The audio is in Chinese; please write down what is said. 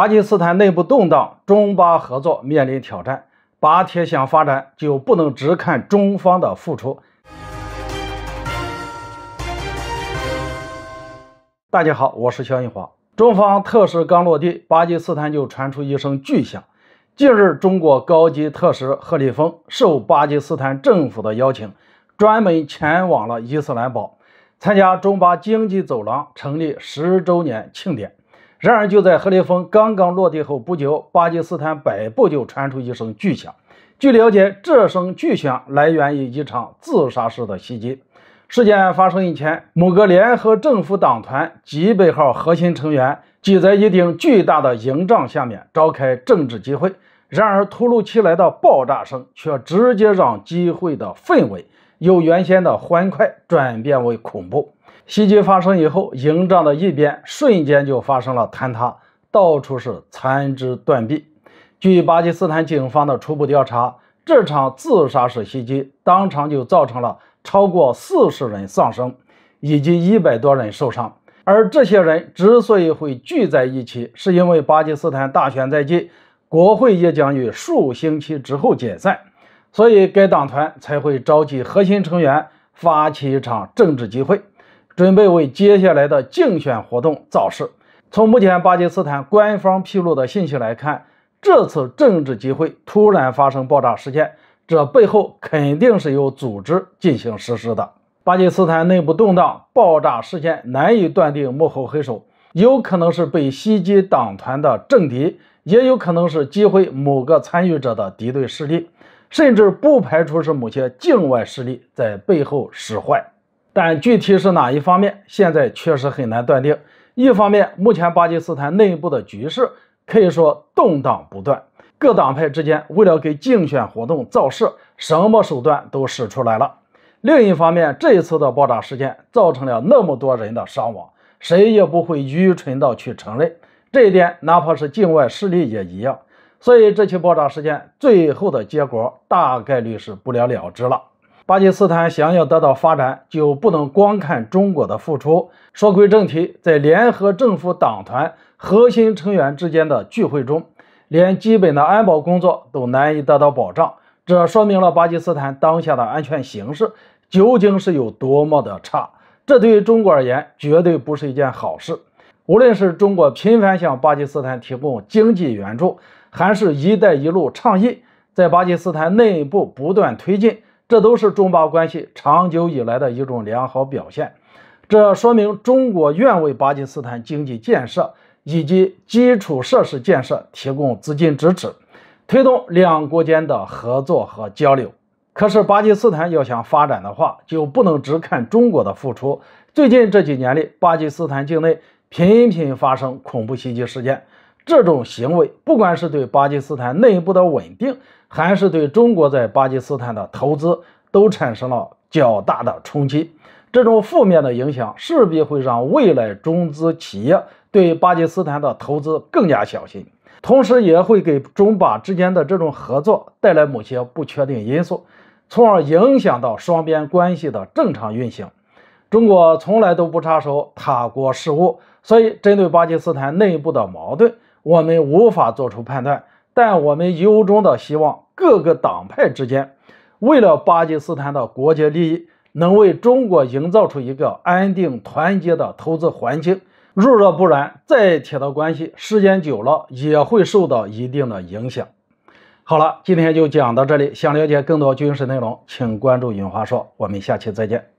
巴基斯坦内部动荡，中巴合作面临挑战。巴铁想发展，就不能只看中方的付出。大家好，我是肖英华。中方特使刚落地，巴基斯坦就传出一声巨响。近日，中国高级特使贺立峰受巴基斯坦政府的邀请，专门前往了伊斯兰堡，参加中巴经济走廊成立十周年庆典。然而，就在何雷峰刚刚落地后不久，巴基斯坦北部就传出一声巨响。据了解，这声巨响来源于一场自杀式的袭击。事件发生以前，某个联合政府党团几百号核心成员挤在一顶巨大的营帐下面召开政治集会。然而，突如其来的爆炸声却直接让集会的氛围由原先的欢快转变为恐怖。袭击发生以后，营帐的一边瞬间就发生了坍塌，到处是残肢断臂。据巴基斯坦警方的初步调查，这场自杀式袭击当场就造成了超过四十人丧生，以及一百多人受伤。而这些人之所以会聚在一起，是因为巴基斯坦大选在即，国会也将于数星期之后解散，所以该党团才会召集核心成员发起一场政治集会。准备为接下来的竞选活动造势。从目前巴基斯坦官方披露的信息来看，这次政治集会突然发生爆炸事件，这背后肯定是由组织进行实施的。巴基斯坦内部动荡，爆炸事件难以断定幕后黑手，有可能是被袭击党团的政敌，也有可能是集会某个参与者的敌对势力，甚至不排除是某些境外势力在背后使坏。但具体是哪一方面，现在确实很难断定。一方面，目前巴基斯坦内部的局势可以说动荡不断，各党派之间为了给竞选活动造势，什么手段都使出来了。另一方面，这一次的爆炸事件造成了那么多人的伤亡，谁也不会愚蠢到去承认这一点，哪怕是境外势力也一样。所以，这起爆炸事件最后的结果大概率是不了了之了。巴基斯坦想要得到发展，就不能光看中国的付出。说归正题，在联合政府党团核心成员之间的聚会中，连基本的安保工作都难以得到保障，这说明了巴基斯坦当下的安全形势究竟是有多么的差。这对于中国而言，绝对不是一件好事。无论是中国频繁向巴基斯坦提供经济援助，还是一带一路倡议在巴基斯坦内部不断推进。这都是中巴关系长久以来的一种良好表现，这说明中国愿为巴基斯坦经济建设以及基础设施建设提供资金支持，推动两国间的合作和交流。可是巴基斯坦要想发展的话，就不能只看中国的付出。最近这几年里，巴基斯坦境内频频发生恐怖袭击事件。这种行为，不管是对巴基斯坦内部的稳定，还是对中国在巴基斯坦的投资，都产生了较大的冲击。这种负面的影响势必会让未来中资企业对巴基斯坦的投资更加小心，同时也会给中巴之间的这种合作带来某些不确定因素，从而影响到双边关系的正常运行。中国从来都不插手他国事务，所以针对巴基斯坦内部的矛盾。我们无法做出判断，但我们由衷的希望各个党派之间，为了巴基斯坦的国界利益，能为中国营造出一个安定团结的投资环境。如若不然，再铁的关系，时间久了也会受到一定的影响。好了，今天就讲到这里。想了解更多军事内容，请关注“尹华说”。我们下期再见。